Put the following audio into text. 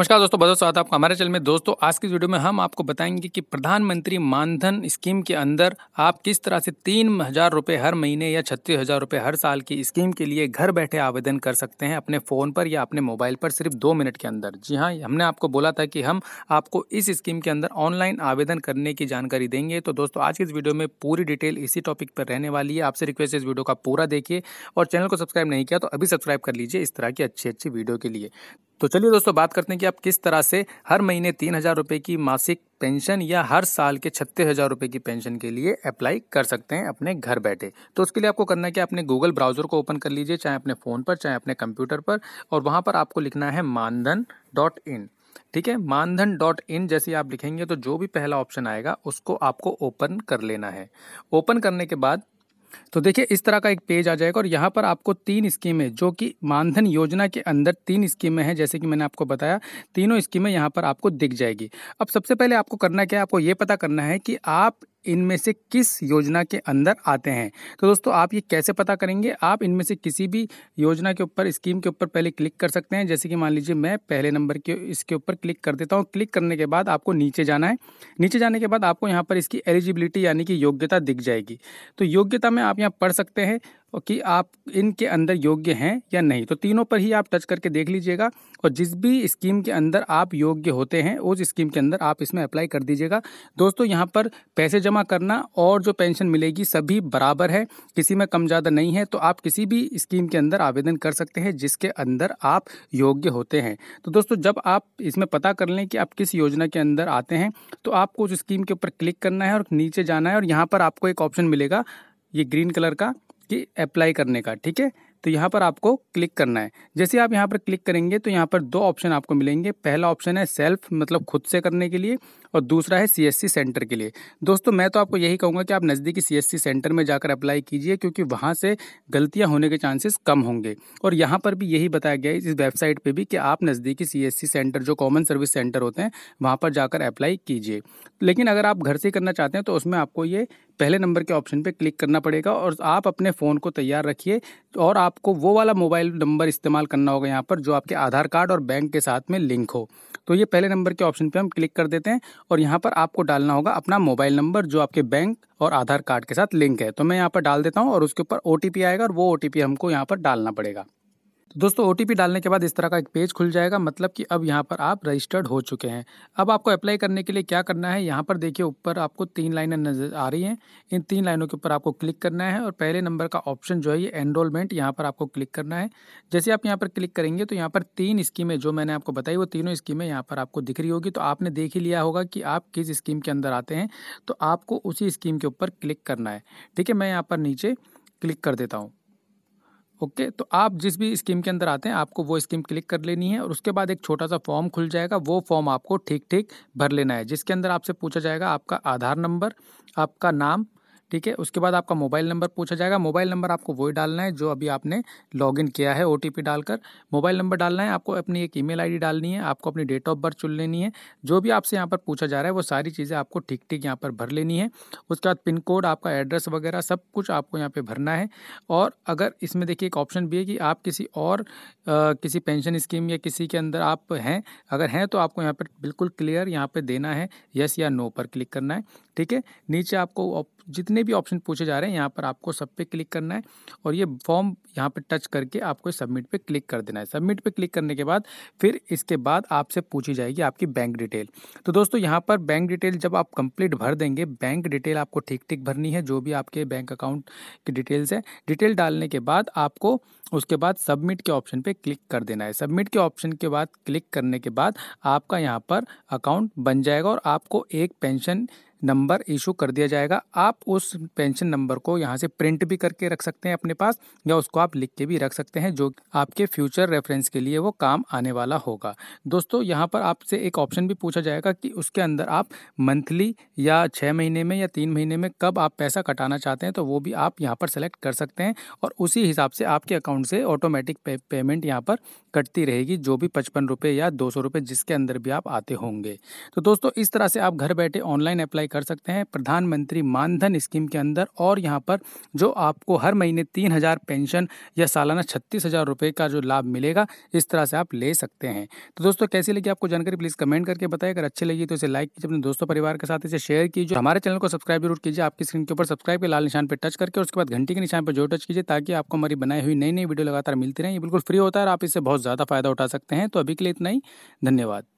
नमस्कार दोस्तों बहुत स्वागत आपका हमारे चैनल में दोस्तों आज की वीडियो में हम आपको बताएंगे कि प्रधानमंत्री मानधन स्कीम के अंदर आप किस तरह से तीन हज़ार रुपये हर महीने या छत्तीस हज़ार रुपये हर साल की स्कीम के लिए घर बैठे आवेदन कर सकते हैं अपने फ़ोन पर या अपने मोबाइल पर सिर्फ दो मिनट के अंदर जी हाँ हमने आपको बोला था कि हम आपको इस स्कीम के अंदर ऑनलाइन आवेदन करने की जानकारी देंगे तो दोस्तों आज की इस वीडियो में पूरी डिटेल इसी टॉपिक पर रहने वाली है आपसे रिक्वेस्ट है इस वीडियो का पूरा देखिए और चैनल को सब्सक्राइब नहीं किया तो अभी सब्सक्राइब कर लीजिए इस तरह की अच्छी अच्छी वीडियो के लिए तो चलिए दोस्तों बात करते हैं कि आप किस तरह से हर महीने तीन हज़ार रुपये की मासिक पेंशन या हर साल के छत्तीस हज़ार रुपये की पेंशन के लिए अप्लाई कर सकते हैं अपने घर बैठे तो उसके लिए आपको करना है कि आपने गूगल ब्राउज़र को ओपन कर लीजिए चाहे अपने फ़ोन पर चाहे अपने कंप्यूटर पर और वहाँ पर आपको लिखना है मानधन डॉट इन ठीक है मानधन डॉट इन जैसे आप लिखेंगे तो जो भी पहला ऑप्शन आएगा उसको आपको ओपन कर लेना है ओपन करने के बाद तो देखिए इस तरह का एक पेज आ जाएगा और यहाँ पर आपको तीन स्कीमें जो कि मानधन योजना के अंदर तीन स्कीमें हैं जैसे कि मैंने आपको बताया तीनों स्कीमें यहाँ पर आपको दिख जाएगी अब सबसे पहले आपको करना क्या है आपको ये पता करना है कि आप इनमें से किस योजना के अंदर आते हैं तो दोस्तों आप ये कैसे पता करेंगे आप इनमें से किसी भी योजना के ऊपर स्कीम के ऊपर पहले क्लिक कर सकते हैं जैसे कि मान लीजिए मैं पहले नंबर के इसके ऊपर क्लिक कर देता हूँ क्लिक करने के बाद आपको नीचे जाना है नीचे जाने के बाद आपको यहाँ पर इसकी एलिजिबिलिटी यानी कि योग्यता दिख जाएगी तो योग्यता में आप यहाँ पढ़ सकते हैं कि आप इनके अंदर योग्य हैं या नहीं तो तीनों पर ही आप टच करके देख लीजिएगा और जिस भी स्कीम के अंदर आप योग्य होते हैं उस स्कीम के अंदर आप इसमें अप्लाई कर दीजिएगा दोस्तों यहाँ पर पैसे जमा करना और जो पेंशन मिलेगी सभी बराबर है किसी में कम ज़्यादा नहीं है तो आप किसी भी स्कीम के अंदर आवेदन कर सकते हैं जिसके अंदर आप योग्य होते हैं तो दोस्तों जब आप इसमें पता कर लें कि आप किस योजना के अंदर आते हैं तो आपको उस स्कीम के ऊपर क्लिक करना है और नीचे जाना है और यहाँ पर आपको एक ऑप्शन मिलेगा ये ग्रीन कलर का कि अप्लाई करने का ठीक है तो यहाँ पर आपको क्लिक करना है जैसे आप यहाँ पर क्लिक करेंगे तो यहाँ पर दो ऑप्शन आपको मिलेंगे पहला ऑप्शन है सेल्फ मतलब खुद से करने के लिए और दूसरा है सीएससी सेंटर के लिए दोस्तों मैं तो आपको यही कहूँगा कि आप नज़दीकी सीएससी सेंटर में जाकर अप्लाई कीजिए क्योंकि वहाँ से गलतियाँ होने के चांसेस कम होंगे और यहाँ पर भी यही बताया गया है इस वेबसाइट पर भी कि आप नज़दीकी सी सेंटर जो कॉमन सर्विस सेंटर होते हैं वहाँ पर जाकर अप्लाई कीजिए लेकिन अगर आप घर से करना चाहते हैं तो उसमें आपको ये पहले नंबर के ऑप्शन पे क्लिक करना पड़ेगा और आप अपने फ़ोन को तैयार रखिए और आपको वो वाला मोबाइल नंबर इस्तेमाल करना होगा यहाँ पर जो आपके आधार कार्ड और बैंक के साथ में लिंक हो तो ये पहले नंबर के ऑप्शन पे हम क्लिक कर देते हैं और यहाँ पर आपको डालना होगा अपना मोबाइल नंबर जो आपके बैंक और आधार कार्ड के साथ लिंक है तो मैं यहाँ पर डाल देता हूँ और उसके ऊपर ओ आएगा और वो ओ हमको यहाँ पर डालना पड़ेगा तो दोस्तों ओ डालने के बाद इस तरह का एक पेज खुल जाएगा मतलब कि अब यहाँ पर आप रजिस्टर्ड हो चुके हैं अब आपको अप्लाई करने के लिए क्या करना है यहाँ पर देखिए ऊपर आपको तीन लाइनें नज़र आ रही हैं इन तीन लाइनों के ऊपर आपको क्लिक करना है और पहले नंबर का ऑप्शन जो है ये एनरोलमेंट यहाँ पर आपको क्लिक करना है जैसे आप यहाँ पर क्लिक करेंगे तो यहाँ पर तीन स्कीमें जो मैंने आपको बताई वो तीनों स्कीमें यहाँ पर आपको दिख रही होगी तो आपने देख ही लिया होगा कि आप किस स्कीम के अंदर आते हैं तो आपको उसी स्कीम के ऊपर क्लिक करना है ठीक है मैं यहाँ पर नीचे क्लिक कर देता हूँ ओके तो आप जिस भी स्कीम के अंदर आते हैं आपको वो स्कीम क्लिक कर लेनी है और उसके बाद एक छोटा सा फॉर्म खुल जाएगा वो फॉर्म आपको ठीक ठीक भर लेना है जिसके अंदर आपसे पूछा जाएगा आपका आधार नंबर आपका नाम ठीक है उसके बाद आपका मोबाइल नंबर पूछा जाएगा मोबाइल नंबर आपको वही डालना है जो अभी आपने लॉगिन किया है ओ डालकर मोबाइल नंबर डालना है आपको अपनी एक ईमेल आईडी डालनी है आपको अपनी डेट ऑफ बर्थ चुन लेनी है जो भी आपसे यहाँ पर पूछा जा रहा है वो सारी चीज़ें आपको ठीक ठीक यहाँ पर भर लेनी है उसके बाद पिन कोड आपका एड्रेस वगैरह सब कुछ आपको यहाँ पर भरना है और अगर इसमें देखिए एक ऑप्शन भी है कि आप किसी और आ, किसी पेंशन स्कीम या किसी के अंदर आप हैं अगर हैं तो आपको यहाँ पर बिल्कुल क्लियर यहाँ पर देना है यस या नो पर क्लिक करना है ठीक है नीचे आपको जितने जितने भी ऑप्शन पूछे जा रहे हैं यहाँ पर आपको सब पे क्लिक करना है और ये फॉर्म यहाँ पर टच करके आपको सबमिट पे क्लिक कर देना है सबमिट पे क्लिक करने के बाद फिर इसके बाद आपसे पूछी जाएगी आपकी बैंक डिटेल तो दोस्तों यहाँ पर बैंक डिटेल जब आप कंप्लीट भर देंगे बैंक डिटेल आपको ठीक ठीक भरनी है जो भी आपके बैंक अकाउंट की डिटेल्स है डिटेल डालने के बाद आपको उसके बाद सबमिट के ऑप्शन पे क्लिक कर देना है सबमिट के ऑप्शन के बाद क्लिक करने के बाद आपका यहाँ पर अकाउंट बन जाएगा और आपको एक पेंशन नंबर इशू कर दिया जाएगा आप उस पेंशन नंबर को यहाँ से प्रिंट भी करके रख सकते हैं अपने पास या उसको आप लिख के भी रख सकते हैं जो आपके फ्यूचर रेफरेंस के लिए वो काम आने वाला होगा दोस्तों यहाँ पर आपसे एक ऑप्शन भी पूछा जाएगा कि उसके अंदर आप मंथली या छः महीने में या तीन महीने में कब आप पैसा कटाना चाहते हैं तो वो भी आप यहाँ पर सेलेक्ट कर सकते हैं और उसी हिसाब से आपके अकाउंट से ऑटोमेटिक पे, पेमेंट यहाँ पर कटती रहेगी जो भी पचपन रुपये या दो सौ रुपये जिसके अंदर भी आप आते होंगे तो दोस्तों इस तरह से आप घर बैठे ऑनलाइन अप्लाई कर सकते हैं प्रधानमंत्री मानधन स्कीम के अंदर और यहाँ पर जो आपको हर महीने तीन हज़ार पेंशन या सालाना छत्तीस हज़ार रुपये का जो लाभ मिलेगा इस तरह से आप ले सकते हैं तो दोस्तों कैसी लगी आपको जानकारी प्लीज़ कमेंट करके बताए अगर अच्छी लगी तो इसे लाइक कीजिए अपने दोस्तों परिवार के साथ इसे शेयर कीजिए हमारे चैनल को सब्सक्राइब जरूर कीजिए आपकी स्क्रीन के ऊपर सब्सक्राइब के लाल निशान पर टच करके उसके बाद घंटी के निशान पर जो टच कीजिए ताकि आपको हमारी बनाई हुई नई नई वीडियो लगातार मिलती रहे ये बिल्कुल फ्री होता है और आप इससे बहुत ज़्यादा फायदा उठा सकते हैं तो अभी के लिए इतना ही धन्यवाद